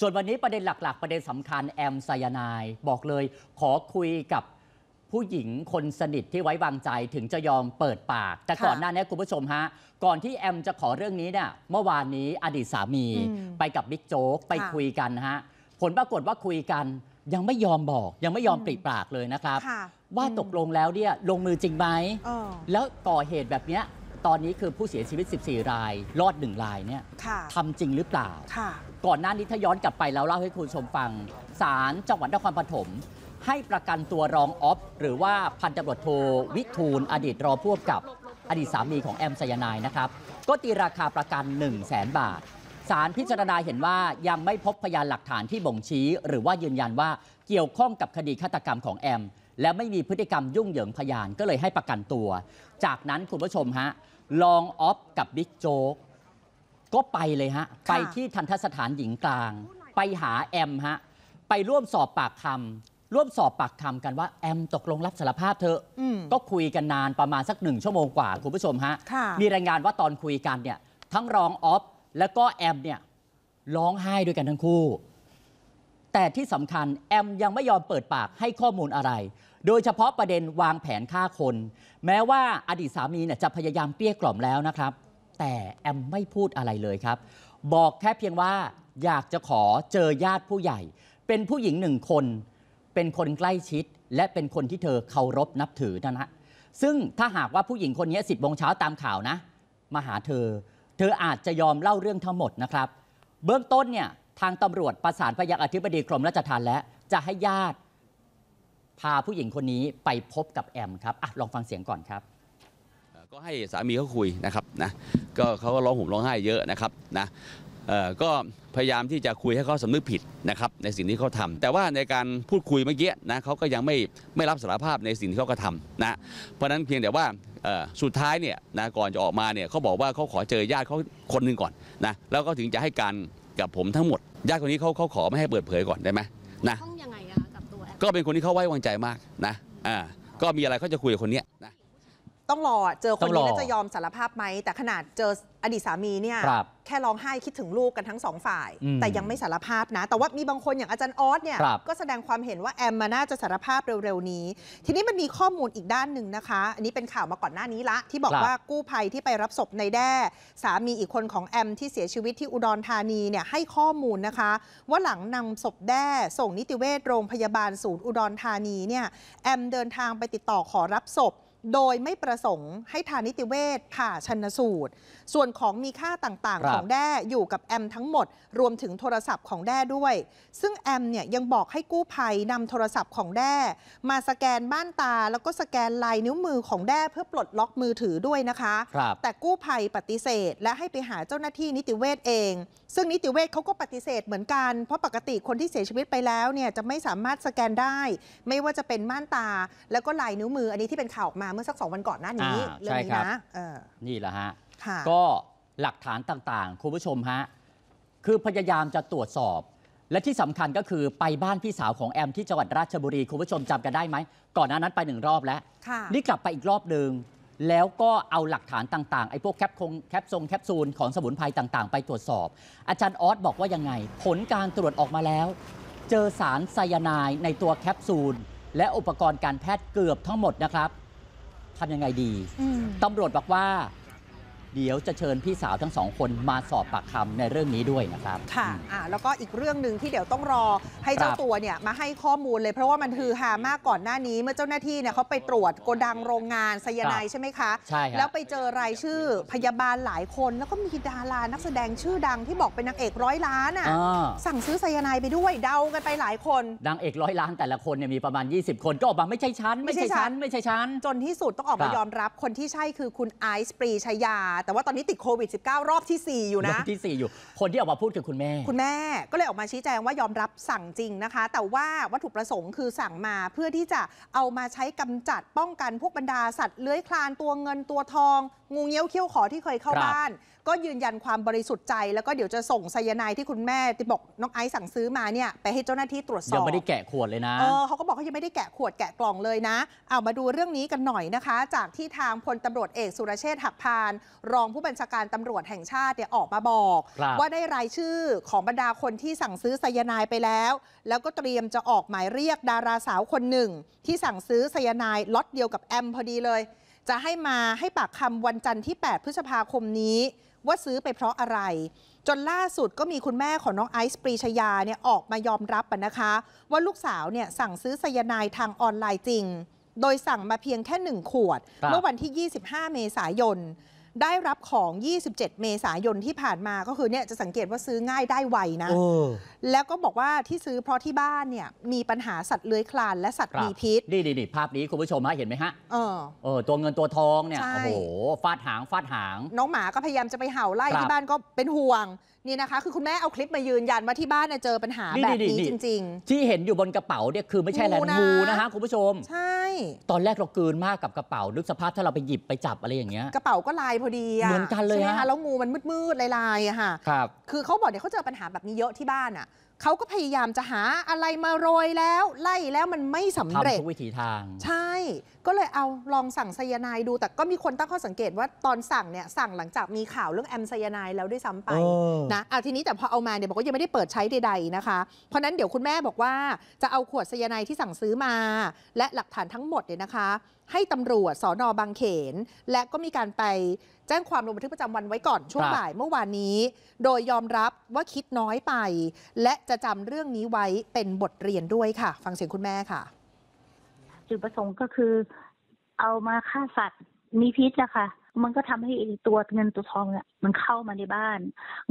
ส่วนวันนี้ประเด็นหลัก ๆ ประเด็นสำคัญแอมไซยานายบอกเลยขอคุยกับผู้หญิงคนสนิทที่ไว้วางใจถึงจะยอมเปิดปาก แต่ก่อนหน้านี้คุณผู้ชมฮะก่อนที่แอมจะขอเรื่องนี้เนี่ยเมื่อวานนี้อดีตสามี ไปกับบิ๊กโจ๊กไปคุยกันฮะผลปรากฏว่าคุยกันยังไม่ยอมบอก ยังไม่ยอมปริปากเลยนะครับ ว่าตกลงแล้วเนี่ยลงมือจริงไหม แล้วก่อเหตุแบบเนี้ยตอนนี้คือผู้เสียชีวิต 14 ราย รอดหนึ่งรายเนี่ยทำจริงหรือเปล่าก่อนหน้านี้ถ้าย้อนกลับไปแล้วเล่าให้คุณชมฟัง ศาลจังหวัดนครปฐมให้ประกันตัวรองออฟ หรือว่าพันตำรวจโทวิทูลอดีตรอพวกกับอดีตสามีของแอมสยนายนะครับ ก็ตีราคาประกัน 1 0 0 0 0แสนบาทศาลพิจารณาเห็นว่ายังไม่พบพยานหลักฐานที่บ่งชี้ หรือว่ายืนยันว่าเกี่ยวข้องกับคดีฆาตกรรมของแอมและไม่มีพฤติกรรมยุ่งเหยิงพยานก็เลยให้ประกันตัว จากนั้นคุณผู้ชมฮะรองออฟกับบิ๊กโจ๊กก็ไปเลยฮะไปที่ทันทสถานหญิงกลางไปหาแอมฮะไปร่วมสอบปากคำร่วมสอบปากคำกันว่าแอมตกลงรับสารภาพเธอก็คุยกันนานประมาณสักหนึ่งชั่วโมงกว่าคุณผู้ชมฮะมีรายงานว่าตอนคุยกันเนี่ยทั้งรองออฟแล้วก็แอมเนี่ยร้องไห้ด้วยกันทั้งคู่ แต่ที่สำคัญแอมยังไม่ยอมเปิดปากให้ข้อมูลอะไร โดยเฉพาะประเด็นวางแผนฆ่าคน แม้ว่าอดีตสามีเนี่ยจะพยายามเปี้ยกล่อมแล้วนะครับแต่ แอมไม่พูดอะไรเลยครับ บอกแค่เพียงว่าอยากจะขอเจอญาติผู้ใหญ่ เป็นผู้หญิงหนึ่งคน เป็นคนใกล้ชิดและเป็นคนที่เธอเคารพนับถือนะฮะซึ่งถ้าหากว่าผู้หญิงคนนี้สิบโมงเช้าตามข่าวนะ มาหาเธอ เธออาจจะยอมเล่าเรื่องทั้งหมดนะครับ เบื้องต้นเนี่ย ทางตำรวจประสานพยักอธิบดีกรมราชทัณฑ์แล้วจะให้ญาติพาผู้หญิงคนนี้ไปพบกับแอมครับอะลองฟังเสียงก่อนครับก็ให้สามีเขาคุยนะครับนะ ก็เขาก็ร้องห่มร้องไห้เยอะนะครับนะก็พยายามที่จะคุยให้เขาสำนึกผิดนะครับในสิ่งที่เขาทำ แต่ว่าในการพูดคุยเมื่อกี้นะเขาก็ยังไม่ไม่รับสารภาพในสิ่งที่เขากระทำนะเพราะนั้นเพียงแต่ว่าสุดท้ายเนี่ยนะก่อนจะออกมาเนี่ยเขาบอกว่าเขาขอเจอญาติเขาคนหนึ่งก่อนนะแล้วก็ถึงจะให้การกับผมทั้งหมดญาติคนนี้เขาเขาขอไม่ให้เปิดเผยก่อนได้ไหมนะก็เป็นคนที่เขาไว้วางใจมากนะอ่าก็มีอะไรเขาจะคุยกับคนนี้องรอเจอคนนี้แล้วจะยอมสารภาพไหม แต่ขนาดเจออดีตสามีเนี่ยแค่ร้องไห้คิดถึงลูกกันทั้งสองฝ่าย แต่ยังไม่สารภาพนะ แต่ว่ามีบางคนอย่างอาจารย์ออสเนี่ยก็แสดงความเห็นว่าแอมมาน่าจะสารภาพเร็วๆ นี้ ทีนี้มันมีข้อมูลอีกด้านหนึ่งนะคะ อันนี้เป็นข่าวมาก่อนหน้านี้ละ ที่บอกว่ากู้ภัยที่ไปรับศพในแด้สามีอีกคนของแอมที่เสียชีวิตที่อุดรธานีเนี่ยให้ข้อมูลนะคะ ว่าหลังนำศพแด้ส่งนิติเวชโรงพยาบาลศูนย์อุดรธานีเนี่ยแอมเดินทางไปติดต่อขอรับศพโดยไม่ประสงค์ให้ทางนิติเวชผ่าชันสูตร ส่วนของมีค่าต่าง ๆ ของแด้อยู่กับแอมทั้งหมด รวมถึงโทรศัพท์ของแด้ด้วย ซึ่งแอมเนี่ยยังบอกให้กู้ภัยนำโทรศัพท์ของแด้มาสแกนบ้านตา แล้วก็สแกนลายนิ้วมือของแด้เพื่อปลดล็อกมือถือด้วยนะคะคแต่กู้ภัยปฏิเสธ และให้ไปหาเจ้าหน้าที่นิติเวชเอง ซึ่งนิติเวชเขาก็ปฏิเสธเหมือนกัน เพราะปกติคนที่เสียชีวิตไปแล้วเนี่ยจะไม่สามารถสแกนได้ ไม่ว่าจะเป็นม่านตาแล้วก็ลายนิ้วมืออันนี้ที่เป็นข่าวออกมาเมื่อสักสองวันก่อนหน้านี้เรื่องนี้นะนี่แหละฮะก็หลักฐานต่างๆ คุณผู้ชมฮะ คือพยายามจะตรวจสอบ และที่สำคัญก็คือไปบ้านพี่สาวของแอมที่จังหวัดราชบุรี คุณผู้ชมจำกันได้ไหม ก่อนหน้านั้นไปหนึ่งรอบแล้วนี่กลับไปอีกรอบหนึ่งแล้วก็เอาหลักฐานต่างๆไอ้พวกแคปคงแคปทรงแคปซูลของสมุนไพรต่าง ๆ ไปตรวจสอบ อาจารย์ออสบอกว่ายังไง ผลการตรวจออกมาแล้ว เจอสารไซยาไนด์ในตัวแคปซูลและอุปกรณ์การแพทย์เกือบทั้งหมดนะครับทำยังไงดีตำรวจบอกว่าเดี๋ยวจะเชิญพี่สาวทั้งสองคนมาสอบปากคำในเรื่องนี้ด้วยนะครับ ค่ะอ่าแล้วก็อีกเรื่องหนึ่งที่เดี๋ยวต้องรอให้เจ้าตัวเนี่ยมาให้ข้อมูลเลยเพราะว่ามันฮือฮามากก่อนหน้านี้เมื่อเจ้าหน้าที่เนี่ยเขาไปตรวจโกดังโรงงานสยานายใช่ไหมคะใช่ครับแล้วไปเจอรายชื่อพยาบาลหลายคนแล้วก็มีดารา นักแสดงชื่อดังที่บอกเป็นนางเอกร้อยล้านอ่ะสั่งซื้อสยานายไปด้วยเดากันไปหลายคนดังเอกร้อยล้าน แต่ละคนเนี่ยมีประมาณ 20 คนก็ออกมาไม่ใช่ชั้นไม่ใช่ชั้นไม่ใช่ชั้นจนที่สุดต้องออกมายอมรับคนที่ใช่คือคุณไอซ์ปรีชยาแต่ว่าตอนนี้ติดโควิด -19 รอบที่ 4 อยู่นะรอบที่ 4 อยู่คนที่ออกมาพูดคือคุณแม่ คุณแม่ ก็เลยออกมาชี้แจงว่ายอมรับสั่งจริงนะคะ แต่ว่าวัตถุประสงค์คือสั่งมาเพื่อที่จะเอามาใช้กำจัดป้องกันพวกบรรดาสัตว์เลื้อยคลานตัวเงินตัวทอง งูเงี้ยวเขี้ยวขอที่เคยเข้าบ้าน ก็ยืนยันความบริสุทธิ์ใจแล้วก็เดี๋ยวจะส่งไซยาไนที่คุณแม่ที่บอกน้องไอซ์สั่งซื้อมาเนี่ยไปให้เจ้าหน้าที่ตรวจสอบยังไม่ได้แกะขวดเลยนะเออเขาก็บอกเขายังไม่ได้แกะขวดแกะกล่องเลยนะเอามาดูเรื่องนี้กันหน่อยนะคะ จากที่ทางพลตำรวจเอกสุรเชษฐ์หักพานรองผู้บัญชาการตำรวจแห่งชาติเนี่ยออกมาบอก ว่าได้รายชื่อของบรรดาคนที่สั่งซื้อไซยานายไปแล้ว แล้วก็เตรียมจะออกหมายเรียกดาราสาวคนหนึ่ง ที่สั่งซื้อไซยานายล็อตเดียวกับแอมพอดีเลย จะให้มาให้ปากคำวันจันทร์ที่ 8 พฤษภาคมนี้ ว่าซื้อไปเพราะอะไร จนล่าสุดก็มีคุณแม่ของน้องไอซ์ปรีชยาเนี่ยออกมายอมรับนะคะ ว่าลูกสาวเนี่ยสั่งซื้อไซยานายทางออนไลน์จริง โดยสั่งมาเพียงแค่1 ขวด เมื่อวันที่ 25 เมษายนได้รับของ 27 เมษายนที่ผ่านมา ก็คือเนี่ยจะสังเกตว่าซื้อง่ายได้ไวนะ แล้วก็บอกว่าที่ซื้อเพราะที่บ้านเนี่ยมีปัญหาสัตว์เลื้อยคลานและสัตว์มีพิษนี่นี่ภาพนี้คุณผู้ชมฮะเห็นไหมฮะเออเออ ตัวเงินตัวทองเนี่ย โอ้โห ฟาดหางฟาดหาง น้องหมาก็พยายามจะไปเห่าไล่ที่บ้านก็เป็นห่วงนี่นะคะคือคุณแม่เอาคลิปมายืนยันว่าที่บ้านเจอปัญหาแบบนี้จริงๆ ที่เห็นอยู่บนกระเป๋าเนี่ยคือไม่ใช่แลนงูนะคะคุณผู้ชม ใช่ตอนแรกเราเกินมากกับกระเป๋าลึกสภาพถ้าเราไปหยิบไปจับอะไรอย่างเงี้ยกระเป๋าก็ลายพอดีอะเหมือนกันเลยฮะแล้วงูมันมืดๆลายๆอะค่ะครับคือเขาบอกเดี๋ยวเขาเจอปัญหาแบบนี้เยอะที่บ้านอะเขาก็พยายามจะหาอะไรมาโรยแล้วไล่แล้วมันไม่สำเร็จทำทุกวิถีทาง ใช่ก็เลยเอาลองสั่งไซยาไนดู แต่ก็มีคนตั้งข้อสังเกตว่าตอนสั่งเนี่ยสั่งหลังจากมีข่าวเรื่องแอมไซยาไนแล้วด้วยซ้าไปนะอ่ะทีนี้แต่พอเอามาเนี่ยบอกว่ายังไม่ได้เปิดใช้ใดๆนะคะเพราะนั้นเดี๋ยวคุณแม่บอกว่า จะเอาขวดไซยาไนที่สั่งซื้อมาและหลักฐานทั้งหมดเนี่ยนะคะให้ตำรวจสอนอบางเขน และก็มีการไปแจ้งความลงบันทึกประจำวันไว้ก่อน ช่วงบ่ายเมื่อวานนี้ โดยยอมรับว่าคิดน้อยไป และจะจำเรื่องนี้ไว้เป็นบทเรียนด้วยค่ะ ฟังเสียงคุณแม่ค่ะจุดประสงค์ก็คือ เอามาฆ่าสัตว์มีพิษนะคะมันก็ทำให้อ้ตัวเงินตัวทองเนี่ยมันเข้ามาในบ้าน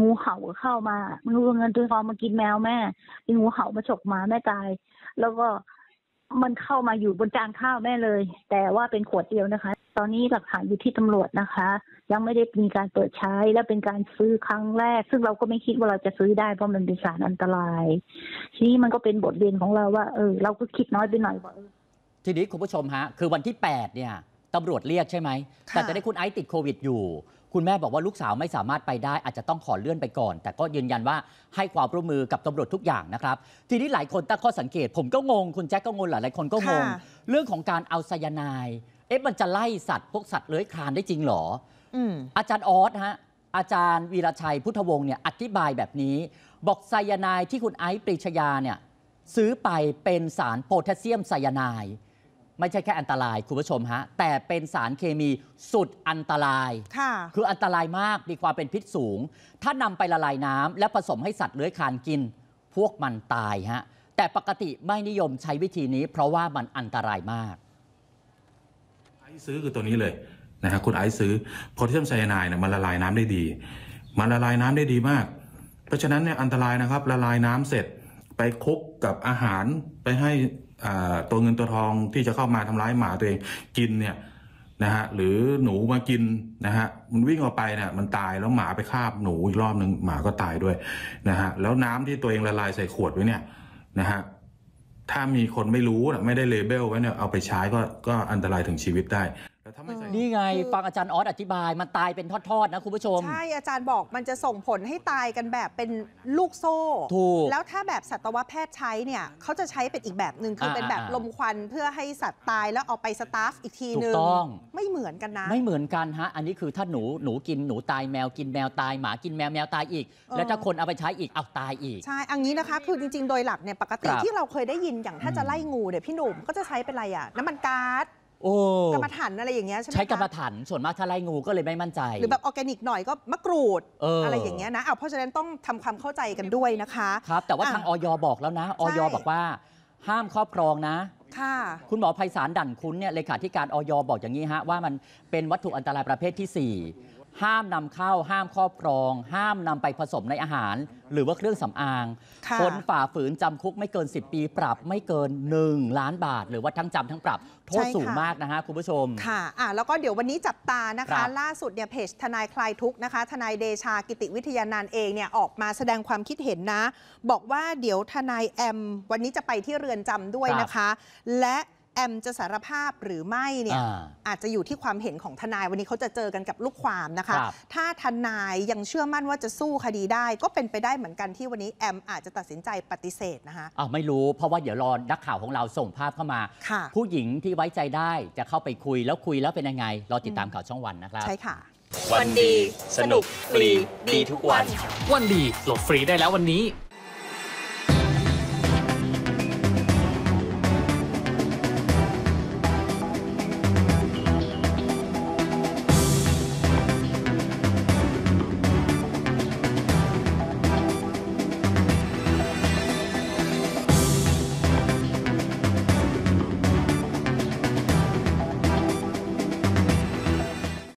งูเห่าก็เข้ามางูเงินตัวทองมากินแมวแม่ไอ้งูเห่ามาฉกหมาแม่ตายแล้วก็มันเข้ามาอยู่บนจานข้าวแม่เลย แต่ว่าเป็นขวดเดียวนะคะ ตอนนี้หลักฐานอยู่ที่ตำรวจนะคะ ยังไม่ได้มีการเปิดใช้ และเป็นการซื้อครั้งแรก ซึ่งเราก็ไม่คิดว่าเราจะซื้อได้เพราะมันเป็นสารอันตราย ทีนี้มันก็เป็นบทเรียนของเราว่าเออเราก็คิดน้อยไปหน่อยว่าทีนี้คุณผู้ชมฮะคือวันที่8เนี่ยตำรวจเรียกใช่ไหมแต่จะได้คุณไอซ์ติดโควิดอยู่คุณแม่บอกว่าลูกสาวไม่สามารถไปได้ อาจจะต้องขอเลื่อนไปก่อน แต่ก็ยืนยันว่าให้ความร่วมมือกับตำรวจทุกอย่างนะครับ ทีนี้หลายคนตั้งข้อสังเกตผมก็งงคุณแจ็คก็งงหลายคนก็งง เรื่องของการเอาไซยาไนด์เอ๊ะมันจะไล่สัตว์พวกสัตว์เลื้อยคลานได้จริงหรออาจารย์ออสฮะอาจารย์วีรชัยพุทธวงศ์เนี่ยอธิบายแบบนี้ บอกไซยาไนด์ที่คุณไอซ์ปรีชยาเนี่ยซื้อไปเป็นสารโพแทสเซียมไซยาไนด์ไม่ใช่แค่อันตราย คุณผู้ชมฮะ แต่เป็นสารเคมีสุดอันตราย ค่ะคืออันตรายมากมีความเป็นพิษสูง ถ้านำไปละลายน้ำและผสมให้สัตว์เลื้อยคลานกินพวกมันตายฮะแต่ปกติไม่นิยมใช้วิธีนี้ เพราะว่ามันอันตรายมาก ไอซ์ซื้อคือตัวนี้เลยนะครับคุณไอซ์ซื้อโพแทสเซียมไซยาไนด์เนี่ยมันละลายน้ำได้ดี มันละลายน้ำได้ดีมาก เพราะฉะนั้นเนี่ยอันตรายนะครับละลายน้ำเสร็จไปคุกกับอาหารไปให้ตัวเงินตัวทองที่จะเข้ามาทำร้ายหมาตัวเองกินเนี่ยนะฮะหรือหนูมากินนะฮะมันวิ่งออกไปเนี่ยมันตายแล้วหมาไปคาบหนูอีกรอบหนึ่งหมาก็ตายด้วยนะฮะแล้วน้ำที่ตัวเองละลายใส่ขวดไว้เนี่ยนะฮะถ้ามีคนไม่รู้นะไม่ได้เลเบลไว้เนี่ยเอาไปใช้ก็ก็อันตรายถึงชีวิตได้นี่ไงฟัง อาจารย์ออสอธิบายมันตายเป็นทอดๆนะคุณผู้ชม ใช่ อาจารย์บอกมันจะส่งผลให้ตายกันแบบเป็นลูกโซ่ถูกแล้วถ้าแบบสัตวแพทย์ใช้เนี่ยเขาจะใช้เป็นอีกแบบหนึ่งคือเป็นแบบลมควันเพื่อให้สัตว์ตายแล้วเอาไปสตาฟอีกทีนึงถูกต้องไม่เหมือนกันนะ ไม่เหมือนกันฮะอันนี้คือถ้าหนูหนูกินหนูตายแมวกินแมวตายหมากินแมวแมวตายอีก แล้วถ้าคนเอาไปใช้อีกเอาตายอีกใช่อันนี้นะคะคือจริงๆโดยหลักเนี่ยปกติที่เราเคยได้ยินอย่าง ถ้าจะไล่งูเนี่ยพี่หนุ่มก็จะใช้เป็นอะไรอะน้ำมันก๊าซโอ้กรรมฐานอะไรอย่างเงี้ยใช่ไหมใช้กรรมฐานส่วนมากถ้าไล่งูก็เลยไม่มั่นใจ หรือแบบออร์แกนิกหน่อยก็มะกรูดอออะไรอย่างเงี้ยนะเอาเพราะฉะนั้นต้องทำความเข้าใจกันด้วยนะคะครับแต่ว่าทางออยบอกแล้วนะออยบอกว่าห้ามครอบครองนะค่ะคุณหมอไพศาลดั่นคุ้นเนี่ยเลขาธิการออยบอกอย่างนี้ฮะว่ามันเป็นวัตถุอันตรายประเภทที่สี่ห้ามนำเข้าห้ามครอบครอง ห้ามนำไปผสมในอาหาร หรือว่าเครื่องสำอาง คนฝ่าฝืนจำคุกไม่เกิน10ปีปรับไม่เกิน 1 ล้านบาท หรือว่าทั้งจำทั้งปรับ โทษสูงมากนะฮะคุณผู้ชมค่ะอ่าแล้วก็เดี๋ยววันนี้จับตานะคะ ล่าสุดเนี่ยเพจทนาย คลายทุกนะคะ ทนาย เดชากิติวิทยานานเองเนี่ยออกมาแสดงความคิดเห็นนะ บอกว่าเดี๋ยวทนายแอม วันนี้จะไปที่เรือนจำด้วยนะคะ และแอมจะสารภาพหรือไม่เนี่ยอาอาจจะอยู่ที่ความเห็นของทนายวันนี้เขาจะเจอกันกับลูกความนะคะคถ้าทนายยังเชื่อมั่นว่าจะสู้คดีได้ก็เป็นไปได้เหมือนกันที่วันนี้ แอมอาจจะตัดสินใจปฏิเสธนะคะอ้าวไม่รู้เพราะว่าเดี๋ยวรอนักข่าวของเราส่งภาพเข้ามาผู้หญิงที่ไว้ใจได้จะเข้าไปคุยแล้วคุยแล้วเป็นยังไงรอติดตามข่าวช่องวันนะครับใช่ค่ะ วันดีสนุกฟรีดีทุกวัน วันดีโหลดฟรีได้แล้ววันนี้